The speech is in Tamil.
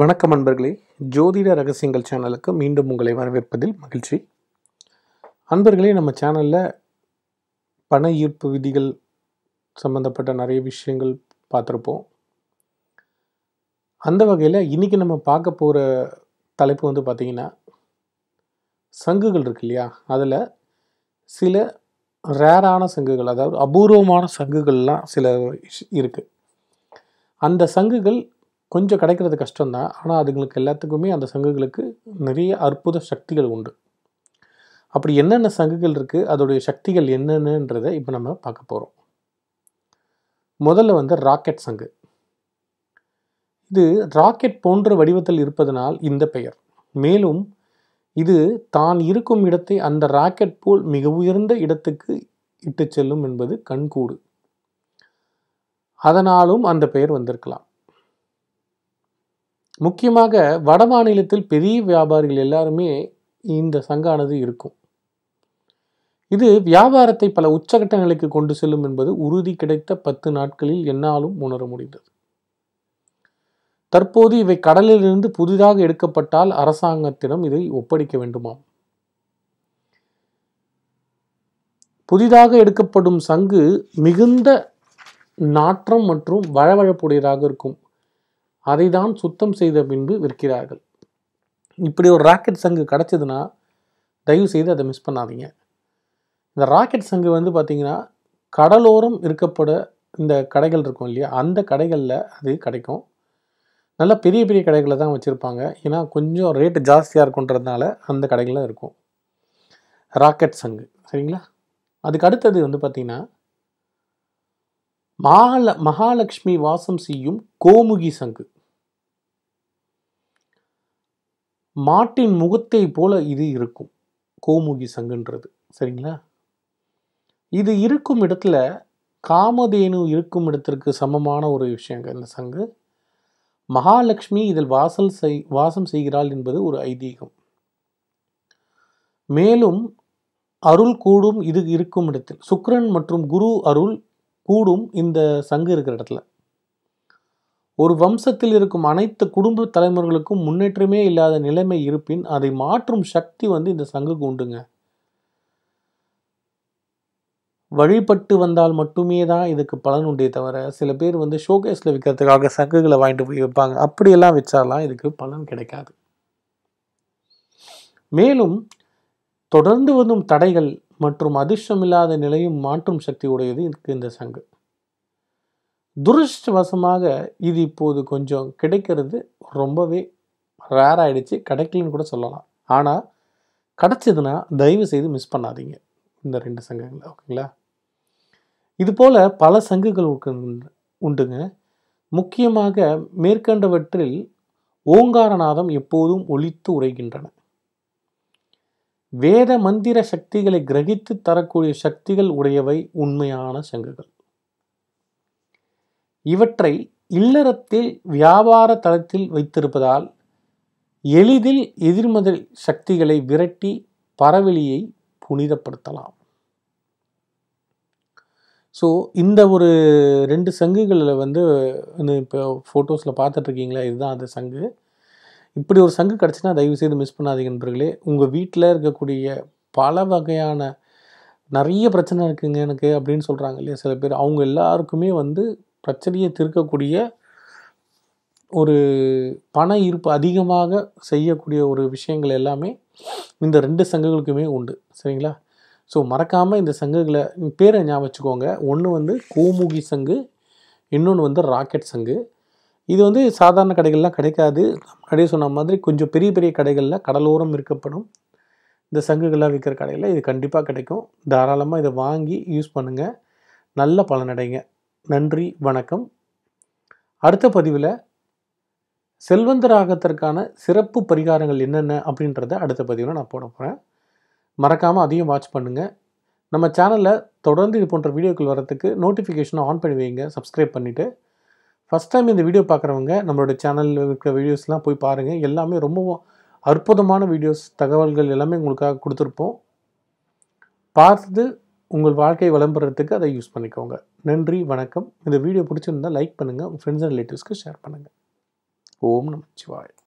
வணக்கம் அன்பர்களே ஜோதிட ரகசியங்கள் சேனலுக்கு மீண்டும் உங்களை வரவேற்பதில் மகிழ்ச்சி அன்பர்களே நம்ம சேனலில் பண ஈர்ப்பு விதிகள் சம்மந்தப்பட்ட நிறைய விஷயங்கள் பார்த்துருப்போம் அந்த வகையில் இன்றைக்கி நம்ம பார்க்க போகிற தலைப்பு வந்து பார்த்திங்கன்னா சங்குகள் இருக்கு இல்லையா அதில் சில ரேரான சங்குகள் அதாவது அபூர்வமான சங்குகள்லாம் சில இருக்குது அந்த சங்குகள் கொஞ்சம் கிடைக்கிறது கஷ்டம்தான் ஆனால் அதுங்களுக்கு எல்லாத்துக்குமே அந்த சங்குகளுக்கு நிறைய அற்புத சக்திகள் உண்டு அப்படி என்னென்ன சங்குகள் இருக்குது அதோடைய சக்திகள் என்னென்னன்றதை இப்போ நம்ம பார்க்க போகிறோம் முதல்ல வந்து ராக்கெட் சங்கு இது ராக்கெட் போன்ற வடிவத்தில் இருப்பதனால் இந்த பெயர் மேலும் இது தான் இருக்கும் இடத்தை அந்த ராக்கெட் போல் மிக உயர்ந்த இடத்துக்கு இட்டு செல்லும் என்பது கண்கூடு அதனாலும் அந்த பெயர் வந்திருக்கலாம் முக்கியமாக வட மாநிலத்தில் பெரிய வியாபாரிகள் எல்லாருமே இந்த சங்கானது இருக்கும் இது வியாபாரத்தை பல உச்சகட்டங்களுக்கு கொண்டு செல்லும் என்பது உறுதி கிடைத்த பத்து நாட்களில் என்னாலும் உணர முடிந்தது தற்போது இவை கடலிலிருந்து புதிதாக எடுக்கப்பட்டால் அரசாங்கத்திடம் இதை ஒப்படைக்க வேண்டுமாம் புதிதாக எடுக்கப்படும் சங்கு மிகுந்த நாற்றம் மற்றும் வழவழப்புடையதாக இருக்கும் அதை தான் சுத்தம் செய்த பின்பு விற்கிறார்கள் இப்படி ஒரு ராக்கெட் சங்கு கிடச்சிதுன்னா தயவு செய்து அதை மிஸ் பண்ணாதீங்க இந்த ராக்கெட் சங்கு வந்து பார்த்திங்கன்னா கடலோரம் இருக்கப்பட இந்த கடைகள் இருக்கும் இல்லையா அந்த கடைகளில் அது கிடைக்கும் நல்லா பெரிய பெரிய கடைகளில் தான் வச்சுருப்பாங்க ஏன்னா கொஞ்சம் ரேட்டு ஜாஸ்தியாக இருக்குன்றதுனால அந்த கடைகளில் இருக்கும் ராக்கெட் சங்கு சரிங்களா அதுக்கு அடுத்தது வந்து பார்த்திங்கன்னா மகால மகாலட்சுமி வாசம் செய்யும் கோமுகி சங்கு மாட்டின் முகத்தை போல இது இருக்கும் கோமுகி சங்குன்றது சரிங்களா இது இருக்கும் இடத்துல காமதேனு இருக்கும் இடத்திற்கு சமமான ஒரு விஷயங்க இந்த சங்கு மகாலட்சுமி இதில் வாசல் செய் வாசம் செய்கிறாள் என்பது ஒரு ஐதீகம் மேலும் அருள் கூடும் இது இருக்கும் இடத்தில் சுக்ரன் மற்றும் குரு அருள் கூடும் இந்த சங்கு இருக்கிற இடத்துல ஒரு வம்சத்தில் இருக்கும் அனைத்து குடும்ப தலைமுறைகளுக்கும் முன்னேற்றமே இல்லாத நிலைமை இருப்பின் அதை மாற்றும் சக்தி வந்து இந்த சங்குக்கு உண்டுங்க வழிபட்டு வந்தால் மட்டுமே தான் இதுக்கு பலன் உண்டே தவிர சில பேர் வந்து ஷோகேஸில் விற்கிறதுக்காக சங்குகளை வாங்கிட்டு போய் வைப்பாங்க அப்படியெல்லாம் வச்சாலாம் இதுக்கு பலன் கிடைக்காது மேலும் தொடர்ந்து வரும் தடைகள் மற்றும் அதிர்ஷ்டம் இல்லாத நிலையும் மாற்றும் சக்தி உடையது இருக்கு இந்த சங்கு துரிஷ்டவசமாக இது இப்போது கொஞ்சம் கிடைக்கிறது ரொம்பவே ரேர் ஆகிடுச்சு கிடைக்கலன்னு கூட சொல்லலாம் ஆனால் கிடச்சிதுன்னா தயவு செய்து மிஸ் பண்ணாதீங்க இந்த ரெண்டு சங்கங்கள் ஓகேங்களா இது போல் பல சங்குகள் உண்டுங்க முக்கியமாக மேற்கண்டவற்றில் ஓங்காரநாதம் எப்போதும் ஒழித்து உரைகின்றன வேத மந்திர சக்திகளை கிரகித்து தரக்கூடிய சக்திகள் உடையவை உண்மையான சங்குகள் இவற்றை இல்லறத்தில் வியாபார தளத்தில் வைத்திருப்பதால் எளிதில் எதிர்மதில் சக்திகளை விரட்டி பரவெளியை புனிதப்படுத்தலாம் ஸோ இந்த ஒரு ரெண்டு சங்குகளில் வந்து இப்போ ஃபோட்டோஸில் பார்த்துட்ருக்கீங்களா இதுதான் அந்த சங்கு இப்படி ஒரு சங்கு கிடச்சின்னா தயவு செய்து மிஸ் பண்ணாதீங்க நண்பர்களே உங்கள் வீட்டில் இருக்கக்கூடிய பல வகையான நிறைய பிரச்சனை இருக்குங்க எனக்கு அப்படின்னு சொல்கிறாங்க இல்லையா சில பேர் அவங்க எல்லாருக்குமே வந்து பிரச்சனையை தீர்க்கக்கூடிய ஒரு பண இருப்பு அதிகமாக செய்யக்கூடிய ஒரு விஷயங்கள் எல்லாமே இந்த ரெண்டு சங்கங்களுக்குமே உண்டு சரிங்களா ஸோ மறக்காமல் இந்த சங்குகளை பேரை ஞாபகம் வச்சுக்கோங்க ஒன்று வந்து கோமுகி சங்கு இன்னொன்று வந்து ராக்கெட் சங்கு இது வந்து சாதாரண கடைகள்லாம் கிடைக்காது முன்னாடியே சொன்ன மாதிரி கொஞ்சம் பெரிய பெரிய கடைகளில் கடலோரம் இருக்கப்படும் இந்த சங்குகள்லாம் விற்கிற கடையில் இது கண்டிப்பாக கிடைக்கும் தாராளமாக இதை வாங்கி யூஸ் பண்ணுங்கள் நல்ல பலனடைங்க நன்றி வணக்கம் அடுத்த பதிவில் செல்வந்தராகத்திற்கான சிறப்பு பரிகாரங்கள் என்னென்ன அப்படின்றத அடுத்த பதிவில் நான் போட போகிறேன் மறக்காமல் அதையும் வாட்ச் பண்ணுங்கள் நம்ம சேனலில் தொடர்ந்து இது போன்ற வீடியோக்கள் வரத்துக்கு நோட்டிஃபிகேஷனை ஆன் பண்ணி வைங்க சப்ஸ்கிரைப் பண்ணிவிட்டு ஃபஸ்ட் டைம் இந்த வீடியோ பார்க்குறவங்க நம்மளோட சேனலில் இருக்கிற வீடியோஸ்லாம் போய் பாருங்கள் எல்லாமே ரொம்பவும் அற்புதமான வீடியோஸ் தகவல்கள் எல்லாமே உங்களுக்காக கொடுத்துருப்போம் பார்த்து உங்கள் வாழ்க்கையை விளம்பரத்துக்கு அதை யூஸ் பண்ணிக்கோங்க நன்றி வணக்கம் இந்த வீடியோ பிடிச்சிருந்தால் லைக் பண்ணுங்கள் உங்கள் ஃப்ரெண்ட்ஸ் அண்ட் ரிலேட்டிவ்ஸ்க்கு ஷேர் பண்ணுங்கள் ஓம் நமச்சிவாய்